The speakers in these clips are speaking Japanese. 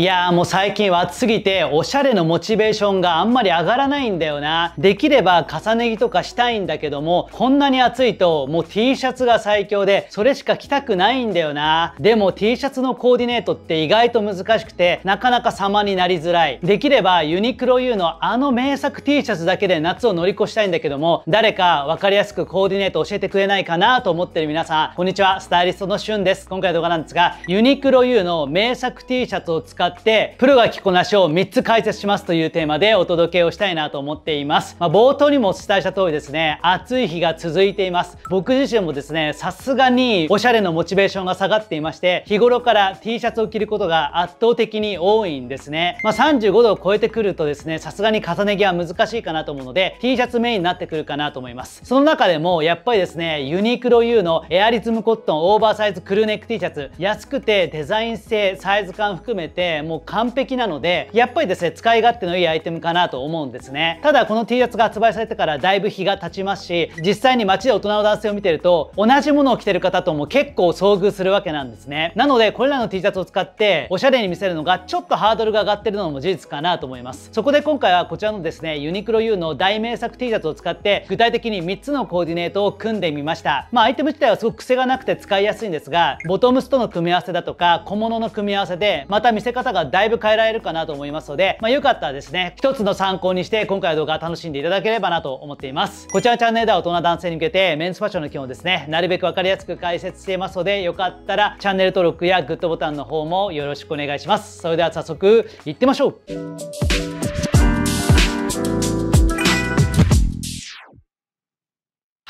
いやーもう最近は暑すぎておしゃれのモチベーションがあんまり上がらないんだよな。できれば重ね着とかしたいんだけども、こんなに暑いともう T シャツが最強で、それしか着たくないんだよな。でも T シャツのコーディネートって意外と難しくて、なかなか様になりづらい。できればユニクロ U のあの名作 T シャツだけで夏を乗り越したいんだけども、誰かわかりやすくコーディネート教えてくれないかなと思ってる皆さん、こんにちは、スタイリストのしゅんです。今回の動画なんですが、ユニクロ U の名作 T シャツを使ってってプロが着こなしを3つ解説しますというテーマでお届けをしたいなと思っています、まあ、冒頭にもお伝えした通りですね暑い日が続いています僕自身もですねさすがにおしゃれのモチベーションが下がっていまして日頃から T シャツを着ることが圧倒的に多いんですね、まあ、35度を超えてくるとですねさすがに重ね着は難しいかなと思うので T シャツメインになってくるかなと思いますその中でもやっぱりですねユニクロ U のエアリズムコットンオーバーサイズクルーネック T シャツ安くてデザイン性サイズ感含めてもう完璧なのでやっぱりですね使い勝手のいいアイテムかなと思うんですねただこの T シャツが発売されてからだいぶ日が経ちますし実際に街で大人の男性を見てると同じものを着てる方とも結構遭遇するわけなんですねなのでこれらの T シャツを使っておしゃれに見せるのがちょっとハードルが上がってるのも事実かなと思いますそこで今回はこちらのですねユニクロ U の大名作 T シャツを使って具体的に3つのコーディネートを組んでみましたまあアイテム自体はすごく癖がなくて使いやすいんですがボトムスとの組み合わせだとか小物の組み合わせでまた見せ方方がだいぶ変えられるかなと思いますので、まあ、よかったらですね、一つの参考にして今回の動画を楽しんでいただければなと思っています。こちらのチャンネルでは大人男性に向けてメンズファッションの基本をですね、なるべくわかりやすく解説していますので、よかったらチャンネル登録やグッドボタンの方もよろしくお願いします。それでは早速行ってみましょう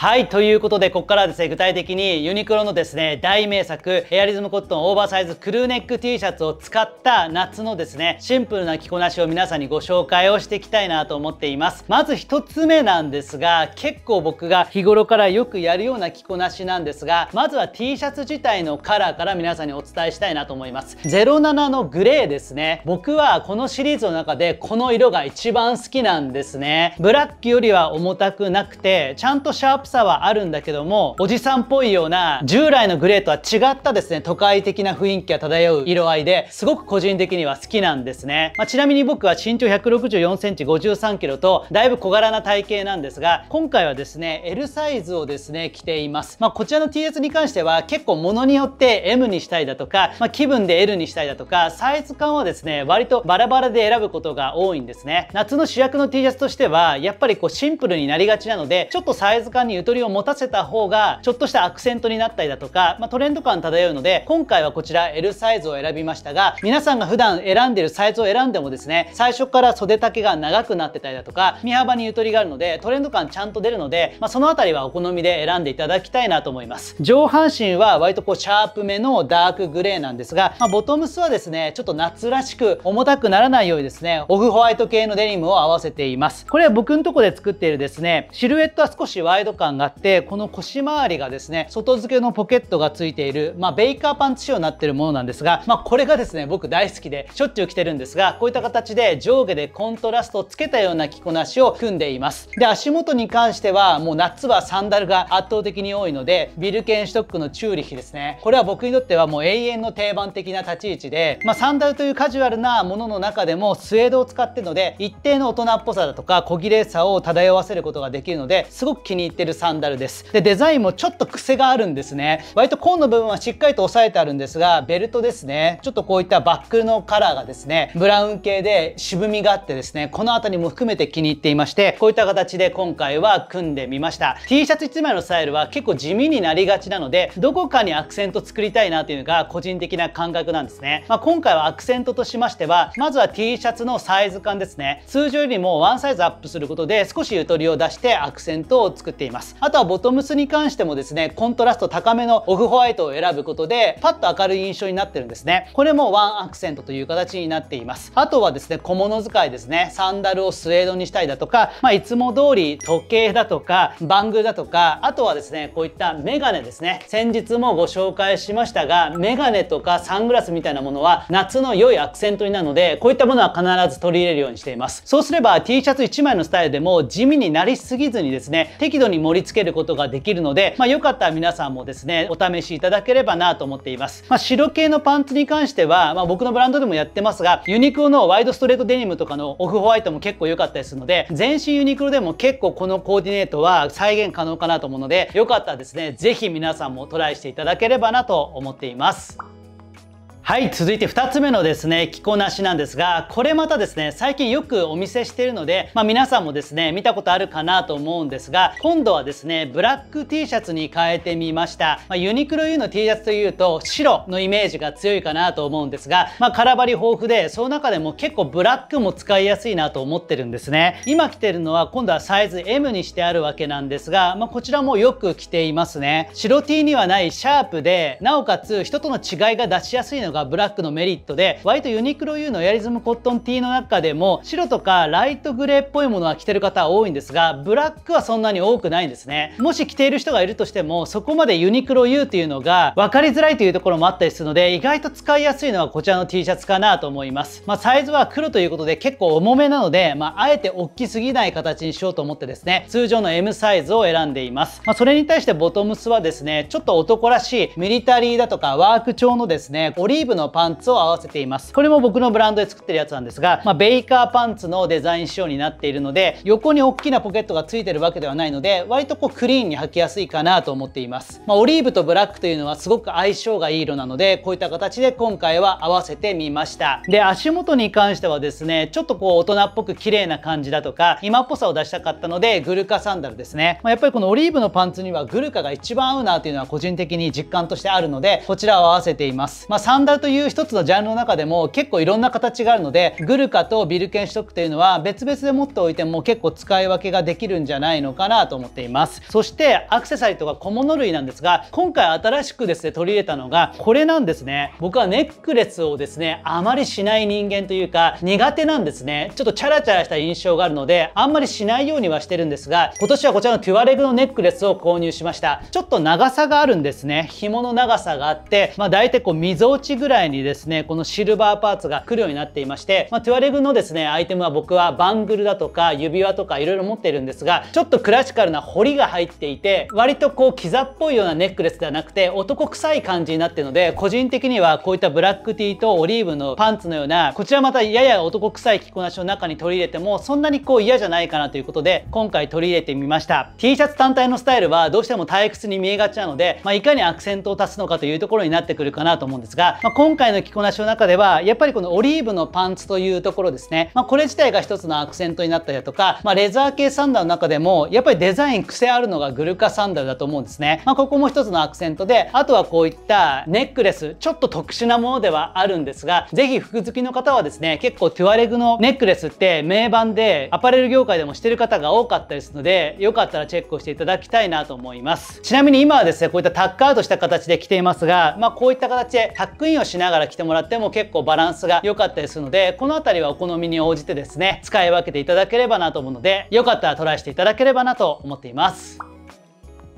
はい。ということで、ここからはですね、具体的にユニクロのですね、大名作、エアリズムコットンオーバーサイズクルーネック T シャツを使った夏のですね、シンプルな着こなしを皆さんにご紹介をしていきたいなと思っています。まず1つ目なんですが、結構僕が日頃からよくやるような着こなしなんですが、まずは T シャツ自体のカラーから皆さんにお伝えしたいなと思います。07のグレーですね。僕はこのシリーズの中でこの色が一番好きなんですね。ブラックよりは重たくなくて、ちゃんとシャープさはあるんだけどもおじさんっぽいような従来のグレーとは違ったですね都会的な雰囲気が漂う色合いですごく個人的には好きなんですね、まあ、ちなみに僕は身長 164cm 53 k g とだいぶ小柄な体型なんですが今回はですね L サイズをですね着ています、まあ、こちらの TS に関しては結構ものによって M にしたいだとか、まあ、気分で L にしたいだとかサイズ感はですね割とバラバラで選ぶことが多いんですね夏の主役の T シャツとしてはやっぱりこうシンプルになりがちなのでちょっとサイズ感にゆとりを持たせた方がちょっとしたアクセントになったりだとか、まあ、トレンド感漂うので今回はこちら L サイズを選びましたが皆さんが普段選んでるサイズを選んでもですね最初から袖丈が長くなってたりだとか身幅にゆとりがあるのでトレンド感ちゃんと出るので、まあ、その辺りはお好みで選んでいただきたいなと思います上半身は割とこうシャープめのダークグレーなんですが、まあ、ボトムスはですねちょっと夏らしく重たくならないようにですねオフホワイト系のデニムを合わせていますこれは僕のとこで作っているですねシルエットは少しワイド感感があってこの腰回りがですね外付けのポケットが付いている、まあ、ベイカーパンツ仕様になってるものなんですが、まあ、これがですね僕大好きでしょっちゅう着てるんですがこういった形で上下でコントラストをつけたような着こなしを組んでいますで足元に関してはもう夏はサンダルが圧倒的に多いのでビルケンシュトックのチューリヒですねこれは僕にとってはもう永遠の定番的な立ち位置で、まあ、サンダルというカジュアルなものの中でもスウェードを使ってるので一定の大人っぽさだとか小綺麗さを漂わせることができるのですごく気に入ってるサンダルです。で、デザインもちょっと癖があるんですね。割とコーンの部分はしっかりと押さえてあるんですが、ベルトですね。ちょっとこういったバックのカラーがですね、ブラウン系で渋みがあってですね、この辺りも含めて気に入っていまして、こういった形で今回は組んでみました。T シャツ1枚のスタイルは結構地味になりがちなので、どこかにアクセント作りたいなというのが個人的な感覚なんですね。まあ、今回はアクセントとしましては、まずは T シャツのサイズ感ですね。通常よりもワンサイズアップすることで少しゆとりを出してアクセントを作っています。ますあとはボトムスに関してもですねコントラスト高めのオフホワイトを選ぶことでパッと明るい印象になってるんですねこれもワンアクセントという形になっていますあとはですね小物使いですねサンダルをスウェードにしたいだとか、まあ、いつも通り時計だとかバングだとかあとはですねこういったメガネですね先日もご紹介しましたがメガネとかサングラスみたいなものは夏の良いアクセントになるのでこういったものは必ず取り入れるようにしていますそうすれば T シャツ1枚のスタイルでも地味になりすぎずにですね適度に盛りり付けることができるので、まあ、よかったら皆さんもですねお試しいただければなと思っています、まあ、白系のパンツに関しては、まあ、僕のブランドでもやってますがユニクロのワイドストレートデニムとかのオフホワイトも結構良かったりするので全身ユニクロでも結構このコーディネートは再現可能かなと思うのでよかったらですね是非皆さんもトライしていただければなと思っています。はい続いて2つ目のですね着こなしなんですがこれまたですね最近よくお見せしているので、まあ、皆さんもですね見たことあるかなと思うんですが今度はですねブラック T シャツに変えてみました、まあ、ユニクロ U の T シャツというと白のイメージが強いかなと思うんですが、まあ、空張り豊富でその中でも結構ブラックも使いやすいなと思ってるんですね今着てるのは今度はサイズ M にしてあるわけなんですが、まこちらもよく着ていますね白 T にはないシャープでなおかつ人との違いが出しやすいののがブラックのメリットで割とユニクロ U のエアリズムコットン T の中でも白とかライトグレーっぽいものは着てる方多いんですがブラックはそんなに多くないんですねもし着ている人がいるとしてもそこまでユニクロ U というのが分かりづらいというところもあったりするので意外と使いやすいのはこちらの T シャツかなと思いますまあ、サイズは黒ということで結構重めなのでまあ、あえて大きすぎない形にしようと思ってですね通常の M サイズを選んでいます、まあ、それに対してボトムスはですねちょっと男らしいミリタリーだとかワーク調のですねオリリーブのパンツを合わせていますこれも僕のブランドで作ってるやつなんですが、まあ、ベイカーパンツのデザイン仕様になっているので横に大きなポケットがついてるわけではないので割とこうクリーンに履きやすいかなと思っています、まあ、オリーブとブラックというのはすごく相性がいい色なのでこういった形で今回は合わせてみましたで足元に関してはですねちょっとこう大人っぽく綺麗な感じだとか今っぽさを出したかったのでグルカサンダルですね、まあ、やっぱりこのオリーブのパンツにはグルカが一番合うなというのは個人的に実感としてあるのでこちらを合わせています、まあダルという一つのジャンルの中でも結構いろんな形があるのでグルカとビルケンシュトックというのは別々で持っておいても結構使い分けができるんじゃないのかなと思っていますそしてアクセサリーとか小物類なんですが今回新しくですね取り入れたのがこれなんですね僕はネックレスをですねあまりしない人間というか苦手なんですねちょっとチャラチャラした印象があるのであんまりしないようにはしてるんですが今年はこちらのトゥアレグのネックレスを購入しましたちょっと長さがあるんですね紐の長さがあってまあ大体こう溝落ちぐらいにですねこのシルバーパーツが来るようになっていまして、まあ、トゥアレグのですねアイテムは僕はバングルだとか指輪とかいろいろ持ってるんですがちょっとクラシカルな彫りが入っていて割とこうキザっぽいようなネックレスではなくて男臭い感じになってるので個人的にはこういったブラックティーとオリーブのパンツのようなこちらまたやや男臭い着こなしの中に取り入れてもそんなにこう嫌じゃないかなということで今回取り入れてみました T シャツ単体のスタイルはどうしても退屈に見えがちなので、まあ、いかにアクセントを足すのかというところになってくるかなと思うんですが、ままあ、今回の着こなしの中では、やっぱりこのオリーブのパンツというところですね。まあ、これ自体が一つのアクセントになったりだとか、まあ、レザー系サンダーの中でも、やっぱりデザイン癖あるのがグルカサンダルだと思うんですね。まあ、ここも一つのアクセントで、あとはこういったネックレス、ちょっと特殊なものではあるんですが、ぜひ服好きの方はですね、結構トゥアレグのネックレスって名盤で、アパレル業界でもしてる方が多かったりするので、よかったらチェックをしていただきたいなと思います。ちなみに今はですね、こういったタックアウトした形で着ていますが、まあ、こういった形でタックインをしながら着てもらっても結構バランスが良かったりするのでこの辺りはお好みに応じてですね使い分けていただければなと思うのでよかったらトライしていただければなと思っています。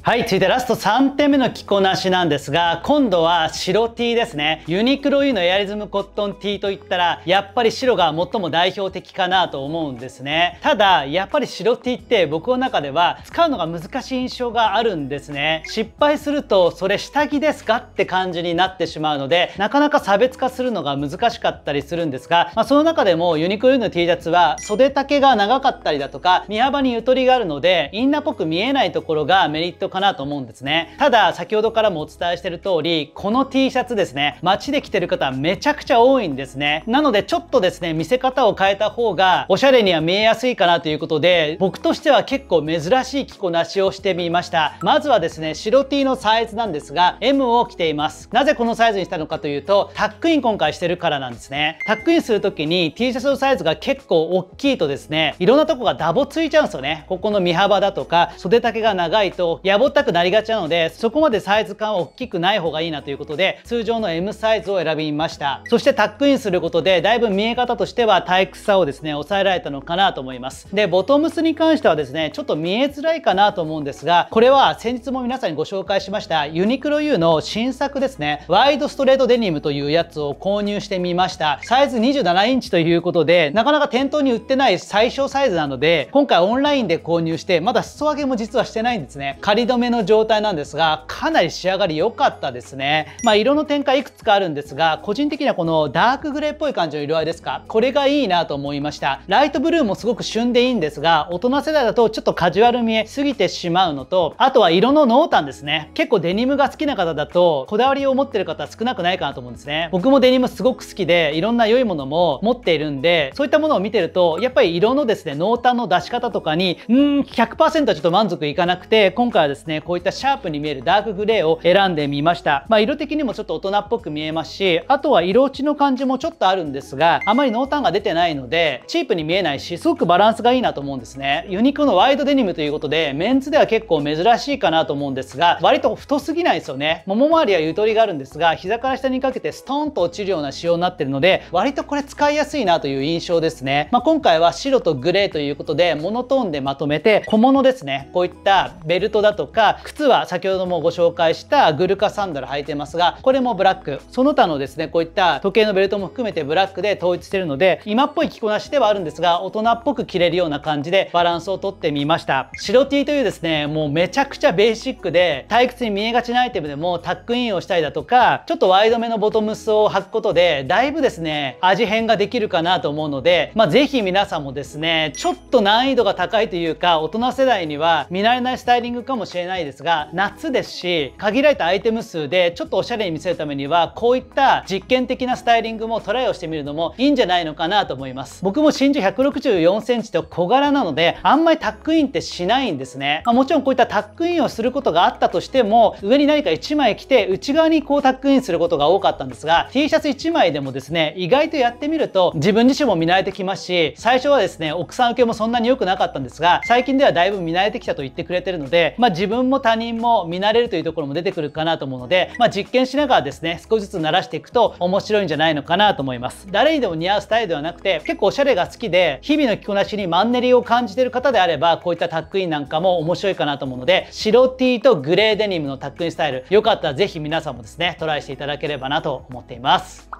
はい、続いてラスト3点目の着こなしなんですが、今度は白 T ですね。ユニクロ U のエアリズムコットン T といったら、やっぱり白が最も代表的かなと思うんですね。ただ、やっぱり白 T って僕の中では使うのが難しい印象があるんですね。失敗すると、それ下着ですかって感じになってしまうので、なかなか差別化するのが難しかったりするんですが、まあ、その中でもユニクロ U の T シャツは袖丈が長かったりだとか、身幅にゆとりがあるので、インナーっぽく見えないところがメリットかなと思うんですねただ先ほどからもお伝えしてる通りこの T シャツですね街で着てる方めちゃくちゃ多いんですねなのでちょっとですね見せ方を変えた方がおしゃれには見えやすいかなということで僕としては結構珍しい着こなしをしてみましたまずはですね白 T のサイズなんですが M を着ていますなぜこのサイズにしたのかというとタックイン今回してるからなんですねタックインする時に T シャツのサイズが結構大きいとですねいろんなとこがダボついちゃうんですよねここの身幅だとか袖丈が長いとぼったくなりがちなのでそこまでサイズ感は大きくない方がいいなということで通常の M サイズを選びましたそしてタックインすることでだいぶ見え方としては体育さをですね抑えられたのかなと思いますでボトムスに関してはですねちょっと見えづらいかなと思うんですがこれは先日も皆さんにご紹介しましたユニクロ U の新作ですねワイドストレートデニムというやつを購入してみましたサイズ27インチということでなかなか店頭に売ってない最小サイズなので今回オンラインで購入してまだ裾上げも実はしてないんですね仮止めの状態なんですが、かなり仕上がり良かったですね。まあ、色の展開いくつかあるんですが、個人的にはこのダークグレーっぽい感じの色合いですか、これがいいなと思いました。ライトブルーもすごく旬でいいんですが、大人世代だとちょっとカジュアル見えすぎてしまうのと、あとは色の濃淡ですね。結構デニムが好きな方だと、こだわりを持ってる方少なくないかなと思うんですね。僕もデニムすごく好きで、いろんな良いものも持っているんで、そういったものを見てると、やっぱり色のですね、濃淡の出し方とかに、うーん、100%はちょっと満足いかなくて、今回はですねですねこういったシャープに見えるダークグレーを選んでみました、まあ、色的にもちょっと大人っぽく見えますしあとは色落ちの感じもちょっとあるんですがあまり濃淡が出てないのでチープに見えないしすごくバランスがいいなと思うんですねユニクロのワイドデニムということでメンズでは結構珍しいかなと思うんですが割と太すぎないですよねもも周りはゆとりがあるんですが膝から下にかけてストーンと落ちるような仕様になってるので割とこれ使いやすいなという印象ですね、まあ、今回は白とグレーということでモノトーンでまとめて小物ですねこういったベルトだとか靴は先ほどもご紹介したグルカサンダル履いてますがこれもブラックその他のですねこういった時計のベルトも含めてブラックで統一してるので今っぽい着こなしではあるんですが大人っぽく着れるような感じでバランスをとってみました白 T というですねもうめちゃくちゃベーシックで退屈に見えがちなアイテムでもタックインをしたりだとかちょっとワイドめのボトムスを履くことでだいぶですね味変ができるかなと思うのでまあ是非皆さんもですねちょっと難易度が高いというか大人世代には見慣れないスタイリングかもしれないしれないですが夏ですし限られたアイテム数でちょっとおしゃれに見せるためにはこういった実験的なスタイリングもトライをしてみるのもいいんじゃないのかなと思います僕も身長164センチと小柄なのであんまりタックインってしないんですね、まあ、もちろんこういったタックインをすることがあったとしても上に何か1枚着て内側にこうタックインすることが多かったんですが T シャツ1枚でもですね意外とやってみると自分自身も見慣れてきますし最初はですね奥さん受けもそんなに良くなかったんですが最近ではだいぶ見慣れてきたと言ってくれてるのでまあ自分も他人も見慣れるというところも出てくるかなと思うので、まあ、実験しながらですね少しずつ慣らしていくと面白いんじゃないのかなと思います誰にでも似合うスタイルではなくて結構おしゃれが好きで日々の着こなしにマンネリを感じてる方であればこういったタックインなんかも面白いかなと思うので白 T とグレーデニムのタックインスタイルよかったら是非皆さんもですねトライしていただければなと思っています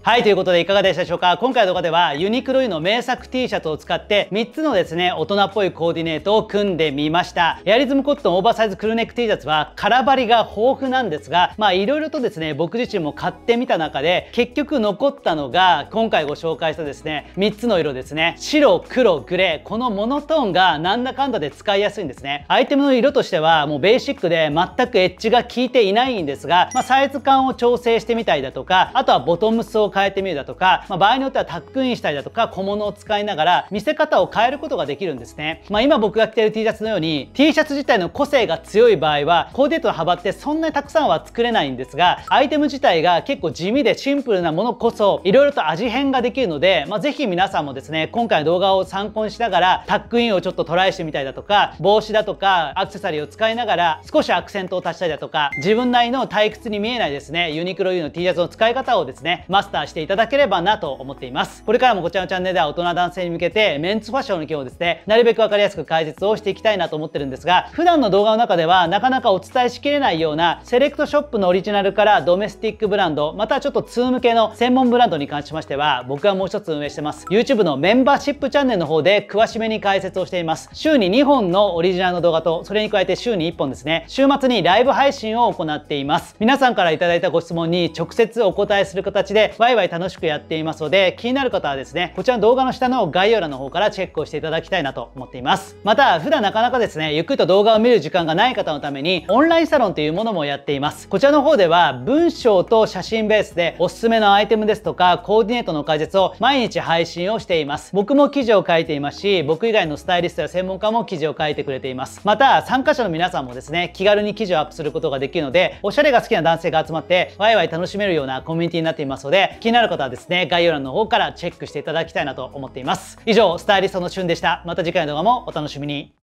はいということでいかがでしたでしょうか今回の動画ではユニクロイの名作 T シャツを使って3つのですね大人っぽいコーディネートを組んでみましたエアリズムコットンオーバーサイズクルーネック T シャツは空張りが豊富なんですがまあいろいろとですね僕自身も買ってみた中で結局残ったのが今回ご紹介したですね3つの色ですね白黒グレーこのモノトーンがなんだかんだで使いやすいんですねアイテムの色としてはもうベーシックで全くエッジが効いていないんですが、まあ、サイズ感を調整してみたりだとかあとはボトムスをを変えてみるだとか、まあ、場合によってはタックインしたりだとか小物を使いながら見せ方を変えることができるんですね。まあ、今僕が着ている T シャツのように T シャツ自体の個性が強い場合はコーディネートの幅ってそんなにたくさんは作れないんですがアイテム自体が結構地味でシンプルなものこそいろいろと味変ができるので、まあ、ぜひ皆さんもですね今回の動画を参考にしながらタックインをちょっとトライしてみたりだとか帽子だとかアクセサリーを使いながら少しアクセントを足したりだとか自分なりの退屈に見えないですねユニクロ U の T シャツの使い方をですねマスターターしていただければなと思っています。これからもこちらのチャンネルでは大人男性に向けてメンツファッションの今日をですね、なるべく分かりやすく解説をしていきたいなと思ってるんですが、普段の動画の中ではなかなかお伝えしきれないようなセレクトショップのオリジナルからドメスティックブランド、またちょっとツー向けの専門ブランドに関しましては、僕がもう一つ運営してます。YouTube のメンバーシップチャンネルの方で詳しめに解説をしています。週に2本のオリジナルの動画と、それに加えて週に1本ですね、週末にライブ配信を行っています。皆さんから頂いたご質問に直接お答えする形で、ワイワイ楽しくやっていますので、気になる方はですね、こちらの動画の下の概要欄の方からチェックをしていただきたいなと思っています。また、普段なかなかですね、ゆっくりと動画を見る時間がない方のために、オンラインサロンというものもやっています。こちらの方では、文章と写真ベースで、おすすめのアイテムですとか、コーディネートの解説を毎日配信をしています。僕も記事を書いていますし、僕以外のスタイリストや専門家も記事を書いてくれています。また、参加者の皆さんもですね、気軽に記事をアップすることができるので、おしゃれが好きな男性が集まって、ワイワイ楽しめるようなコミュニティになっていますので、気になる方はですね、概要欄の方からチェックしていただきたいなと思っています。以上、スタイリストのしゅんでした。また次回の動画もお楽しみに。